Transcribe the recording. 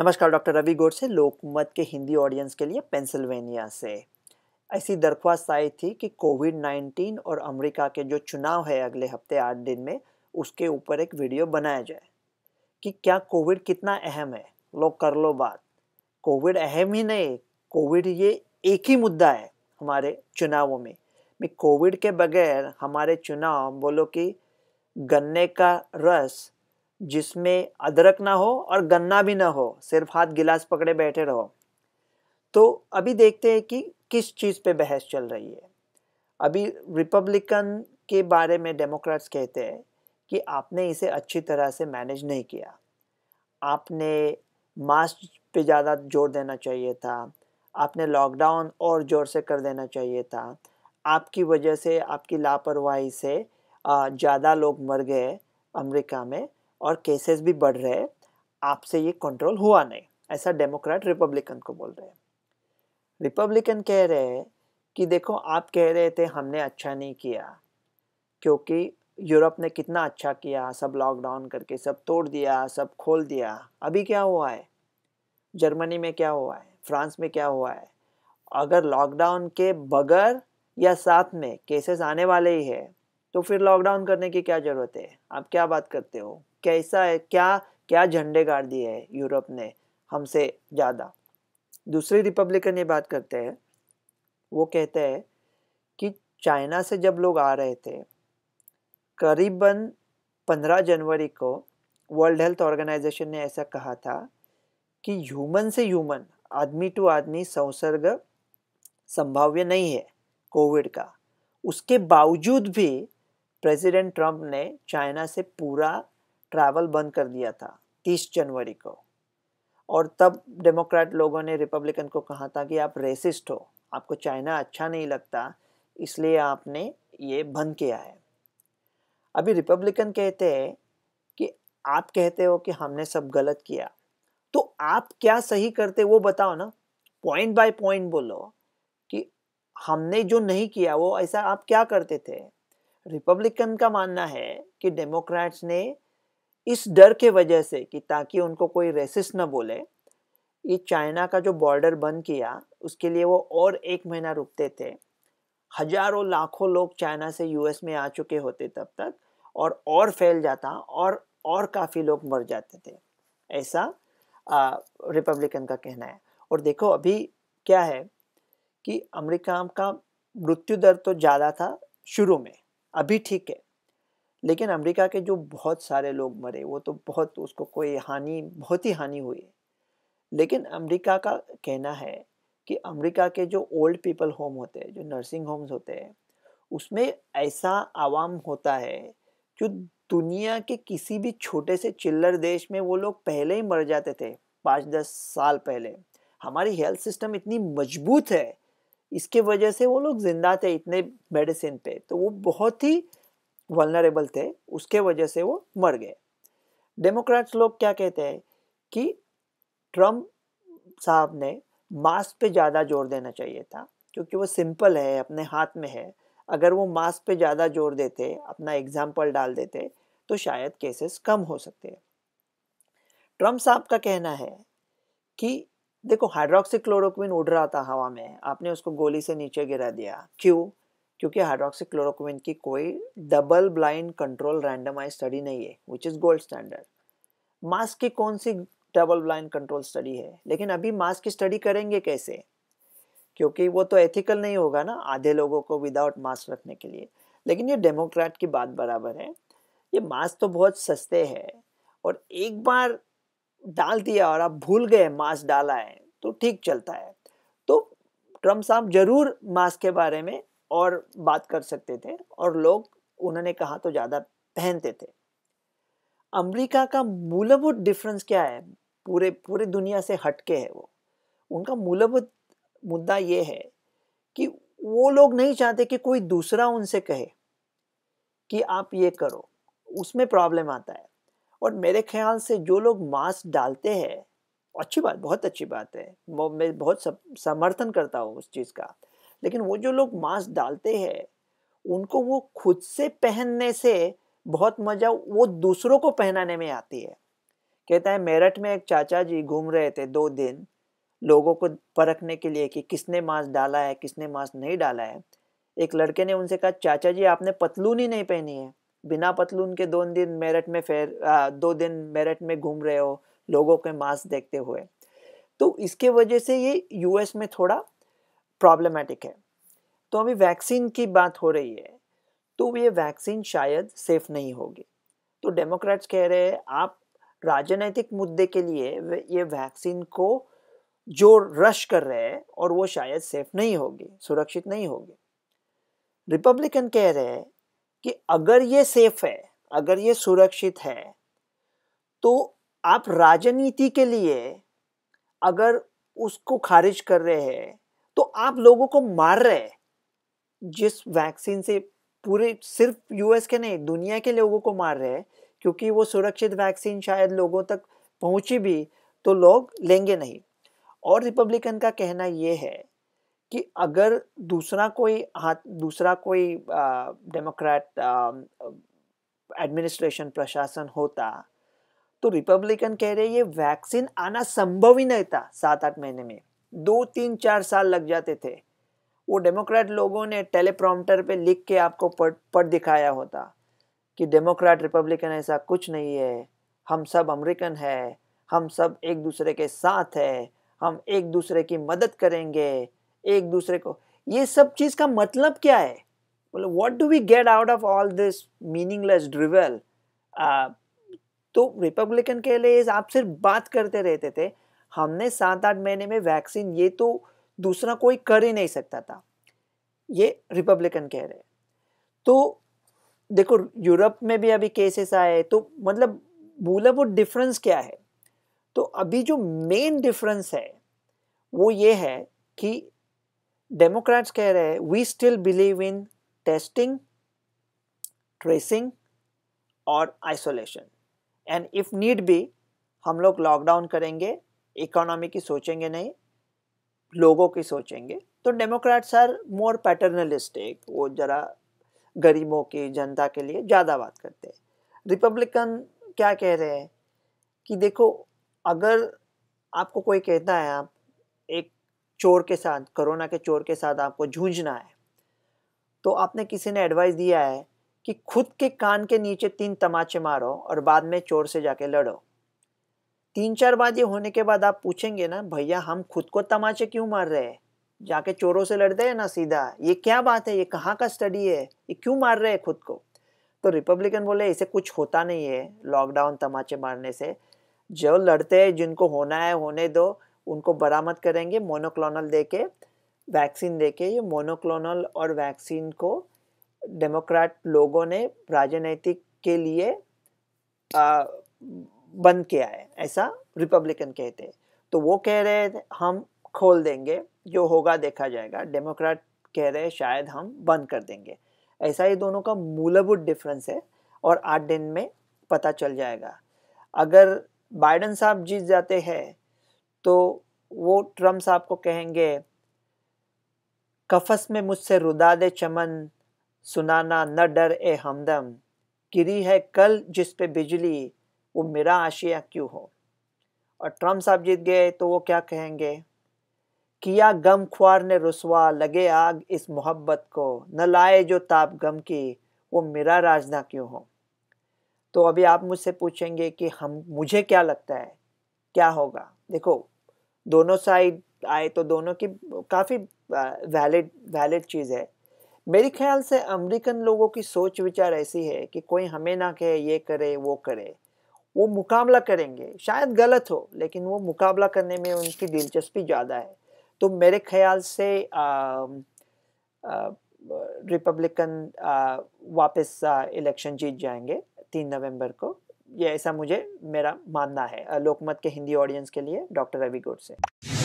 नमस्कार डॉक्टर रवि गौर से लोकमत के हिंदी ऑडियंस के लिए पेंसिल्वेनिया से ऐसी दरख्वास्त आई थी कि कोविड 19 और अमेरिका के जो चुनाव है अगले हफ्ते आठ दिन में उसके ऊपर एक वीडियो बनाया जाए कि क्या कोविड कितना अहम है लोग कर लो बात कोविड अहम ही नहीं कोविड ये एक ही मुद्दा है हमारे चुनावों में कोविड के बगैर हमारे चुनाव बोलो कि गन्ने का रस जिसमें अदरक ना हो और गन्ना भी ना हो सिर्फ हाथ गिलास पकड़े बैठे रहो तो अभी देखते हैं कि किस चीज़ पे बहस चल रही है अभी रिपब्लिकन के बारे में डेमोक्रेट्स कहते हैं कि आपने इसे अच्छी तरह से मैनेज नहीं किया आपने मास्क पे ज़्यादा जोर देना चाहिए था आपने लॉकडाउन और ज़ोर से कर देना चाहिए था आपकी वजह से आपकी लापरवाही से ज़्यादा लोग मर गए अमेरिका में और केसेस भी बढ़ रहे हैं आपसे ये कंट्रोल हुआ नहीं ऐसा डेमोक्रेट रिपब्लिकन को बोल रहे हैं रिपब्लिकन कह रहे हैं कि देखो आप कह रहे थे हमने अच्छा नहीं किया क्योंकि यूरोप ने कितना अच्छा किया सब लॉकडाउन करके सब तोड़ दिया सब खोल दिया अभी क्या हुआ है जर्मनी में क्या हुआ है फ्रांस में क्या हुआ है अगर लॉकडाउन के बगैर या साथ में केसेस आने वाले ही है तो फिर लॉकडाउन करने की क्या ज़रूरत है आप क्या बात करते हो कैसा है क्या क्या झंडे गाड़ दिए हैं यूरोप ने हमसे ज़्यादा दूसरी रिपब्लिकन ये बात करते हैं वो कहते हैं कि चाइना से जब लोग आ रहे थे करीबन पंद्रह जनवरी को वर्ल्ड हेल्थ ऑर्गेनाइजेशन ने ऐसा कहा था कि ह्यूमन से ह्यूमन आदमी टू आदमी संसर्ग संभाव्य नहीं है कोविड का उसके बावजूद भी प्रेसिडेंट ट्रंप ने चाइना से पूरा ट्रैवल बंद कर दिया था 30 जनवरी को और तब डेमोक्रेट लोगों ने रिपब्लिकन को कहा था कि आप रेसिस्ट हो आपको चाइना अच्छा नहीं लगता इसलिए आपने ये बंद किया है अभी रिपब्लिकन कहते हैं कि आप कहते हो कि हमने सब गलत किया तो आप क्या सही करते वो बताओ ना पॉइंट बाय पॉइंट बोलो कि हमने जो नहीं किया वो ऐसा आप क्या करते थे रिपब्लिकन का मानना है कि डेमोक्रेट्स ने इस डर के वजह से कि ताकि उनको कोई रेसिस न बोले ये चाइना का जो बॉर्डर बंद किया उसके लिए वो और एक महीना रुकते थे हजारों लाखों लोग चाइना से यूएस में आ चुके होते तब तक और और फैल जाता और और काफ़ी लोग मर जाते थे ऐसा रिपब्लिकन का कहना है और देखो अभी क्या है कि अमेरिका का मृत्यु दर तो ज़्यादा था शुरू में अभी ठीक है लेकिन अमेरिका के जो बहुत सारे लोग मरे वो तो बहुत उसको कोई हानि बहुत ही हानि हुई लेकिन अमेरिका का कहना है कि अमेरिका के जो ओल्ड पीपल होम होते हैं जो नर्सिंग होम्स होते हैं उसमें ऐसा आवाम होता है जो दुनिया के किसी भी छोटे से चिल्लर देश में वो लोग पहले ही मर जाते थे पाँच दस साल पहले हमारी हेल्थ सिस्टम इतनी मजबूत है इसके वजह से वो लोग जिंदा थे इतने मेडिसिन पे तो वो बहुत ही वलनरेबल थे उसके वजह से वो मर गए डेमोक्रेट्स लोग क्या कहते हैं कि ट्रम्प साहब ने मास्क पे ज़्यादा जोर देना चाहिए था क्योंकि वो सिंपल है अपने हाथ में है अगर वो मास्क पे ज़्यादा जोर देते अपना एग्जाम्पल डाल देते तो शायद केसेस कम हो सकते हैं ट्रम्प साहब का कहना है कि देखो क्लोरोक्विन उड़ रहा था हवा में आपने उसको गोली से नीचे गिरा दिया क्यों क्योंकि हाइड्रोक्सी क्लोरोक्विन की कोई double blind control randomise study नहीं है विच इज़ गोल्ड स्टैंडर्ड मास की कौन सी डबल ब्लाइंड कंट्रोल स्टडी है लेकिन अभी मास की स्टडी करेंगे कैसे क्योंकि वो तो एथिकल नहीं होगा ना आधे लोगों को विदाउट मास्क रखने के लिए लेकिन ये डेमोक्रेट की बात बराबर है ये मास्क तो बहुत सस्ते है और एक बार डाल दिया और आप भूल गए मास्क डाला है तो ठीक चलता है तो ट्रम्प साहब जरूर मास्क के बारे में और बात कर सकते थे और लोग उन्होंने कहा तो ज़्यादा पहनते थे अमेरिका का मूलभूत डिफरेंस क्या है पूरे पूरे दुनिया से हटके है वो उनका मूलभूत मुद्दा ये है कि वो लोग नहीं चाहते कि कोई दूसरा उनसे कहे कि आप ये करो उसमें प्रॉब्लम आता है और मेरे ख्याल से जो लोग मास्क डालते हैं अच्छी बात बहुत अच्छी बात है मैं बहुत समर्थन करता हूँ उस चीज़ का लेकिन वो जो लोग मास्क डालते हैं उनको वो खुद से पहनने से बहुत मज़ा वो दूसरों को पहनाने में आती है कहता है मेरठ में एक चाचा जी घूम रहे थे दो दिन लोगों को परखने के लिए कि किसने मास्क डाला है किसने मास्क नहीं डाला है एक लड़के ने उनसे कहा चाचा जी आपने पतलून ही नहीं पहनी है बिना पतलून के दो दिन मेरठ में फेर आ, दो दिन मेरठ में घूम रहे हो लोगों के मास्क देखते हुए तो इसके वजह से ये यूएस में थोड़ा प्रॉब्लमेटिक है तो अभी वैक्सीन की बात हो रही है तो ये वैक्सीन शायद सेफ नहीं होगी तो डेमोक्रेट्स कह रहे हैं आप राजनैतिक मुद्दे के लिए ये वैक्सीन को जो रश कर रहे हैं और वो शायद सेफ नहीं होगी सुरक्षित नहीं होगी रिपब्लिकन कह रहे हैं कि अगर ये सेफ है अगर ये सुरक्षित है तो आप राजनीति के लिए अगर उसको खारिज कर रहे हैं तो आप लोगों को मार रहे हैं जिस वैक्सीन से पूरे सिर्फ यूएस के नहीं दुनिया के लोगों को मार रहे हैं क्योंकि वो सुरक्षित वैक्सीन शायद लोगों तक पहुंची भी तो लोग लेंगे नहीं और रिपब्लिकन का कहना ये है कि अगर दूसरा कोई हाथ दूसरा कोई डेमोक्रेट एडमिनिस्ट्रेशन प्रशासन होता तो रिपब्लिकन कह रहे ये वैक्सीन आना संभव ही नहीं था सात आठ महीने में दो तीन चार साल लग जाते थे वो डेमोक्रेट लोगों ने टेलीप्रॉम्प्टर पे लिख के आपको पढ़ पढ़ दिखाया होता कि डेमोक्रेट रिपब्लिकन ऐसा कुछ नहीं है हम सब अमेरिकन है हम सब एक दूसरे के साथ है हम एक दूसरे की मदद करेंगे एक दूसरे को ये सब चीज़ का मतलब क्या है मतलब what do we get out of all this meaningless drivel तो रिपब्लिकन के लिए आप सिर्फ बात करते रहते थे हमने सात आठ महीने में वैक्सीन ये तो दूसरा कोई कर ही नहीं सकता था ये रिपब्लिकन कह रहे हैं तो देखो यूरोप में भी अभी केसेस आए तो मतलब बोला वो डिफरेंस क्या है तो अभी जो मेन डिफरेंस है वो ये है कि डेमोक्रेट्स कह रहे हैं we still believe in testing tracing और आइसोलेशन एंड इफ नीड भी हम लोग लॉकडाउन करेंगे इकोनॉमी की सोचेंगे नहीं लोगों की सोचेंगे तो डेमोक्रेट्स आर मोर पैटर्नलिस्टिक वो ज़रा गरीबों की जनता के लिए ज़्यादा बात करते हैं रिपब्लिकन क्या कह रहे हैं कि देखो अगर आपको कोई कहता है आप एक चोर के साथ कोरोना के चोर के साथ आपको जूझना है तो आपने किसी ने एडवाइस दिया है कि खुद के कान के नीचे तीन तमाचे मारो और बाद में चोर से जाके लड़ो तीन चार बाजी होने के बाद आप पूछेंगे ना भैया हम खुद को तमाचे क्यों मार रहे हैं जाके चोरों से लड़ते हैं ना सीधा ये क्या बात है ये कहाँ का स्टडी है ये क्यों मार रहे हैं खुद को तो रिपब्लिकन बोले इसे कुछ होता नहीं है लॉकडाउन तमाचे मारने से जो लड़ते हैं जिनको होना है होने दो उनको बरामद करेंगे मोनोक्लोनल दे के वैक्सीन दे के ये मोनोक्लोनल और वैक्सीन को डेमोक्रेट लोगों ने राजनैतिक के लिए आ, बन के आए ऐसा रिपब्लिकन कहते हैं तो वो कह रहे हैं हम खोल देंगे जो होगा देखा जाएगा डेमोक्रेट कह रहे हैं शायद हम बंद कर देंगे ऐसा ही दोनों का मूलभूत डिफरेंस है और आठ दिन में पता चल जाएगा अगर बाइडन साहब जीत जाते हैं तो वो ट्रम्प साहब को कहेंगे कफस में मुझसे रुदा दे चमन सुनाना न डर ए हमदम गिरी है कल जिस पे बिजली वो मेरा आशिया क्यों हो और ट्रम्प साहब जीत गए तो वो क्या कहेंगे किया गम ख्वार ने रसवा लगे आग इस मोहब्बत को न लाए जो ताप गम की वो मेरा राजना क्यों हो तो अभी आप मुझसे पूछेंगे कि हम मुझे क्या लगता है क्या होगा देखो दोनों साइड आए तो दोनों की काफ़ी वैलिड वैलिड चीज़ है मेरे ख्याल से अमेरिकन लोगों की सोच विचार ऐसी है कि कोई हमें ना कहे ये करे वो करे वो मुकाबला करेंगे शायद गलत हो लेकिन वो मुकाबला करने में उनकी दिलचस्पी ज़्यादा है तो मेरे ख्याल से रिपब्लिकन वापस इलेक्शन जीत जाएंगे तीन नवंबर को ये ऐसा मुझे मेरा मानना है लोकमत के हिंदी ऑडियंस के लिए डॉक्टर रवि गोड से